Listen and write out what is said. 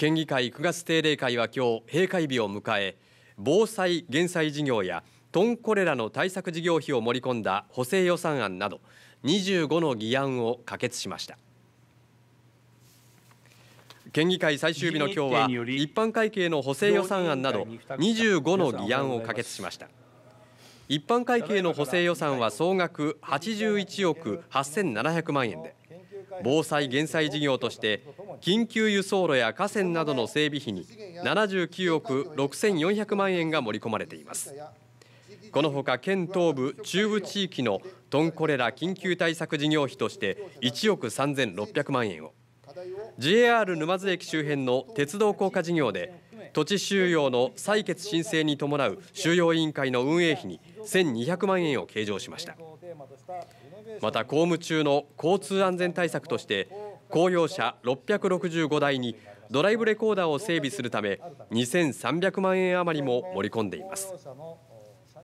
県議会9月定例会は今日閉会日を迎え防災・減災事業やトンコレラの対策事業費を盛り込んだ補正予算案など25の議案を可決しました県議会最終日の今日は一般会計の補正予算案など25の議案を可決しました一般会計の補正予算は総額81億8700万円で防災・減災事業として緊急輸送路や河川などの整備費に79億6400万円が盛り込まれていますこのほか県東部中部地域のトンコレラ緊急対策事業費として1億3600万円を JR 沼津駅周辺の鉄道高架事業で土地収用の採決申請に伴う収容委員会の運営費に1200万円を計上しましたまた公務中の交通安全対策として公用車665台にドライブレコーダーを整備するため2300万円余りも盛り込んでいます。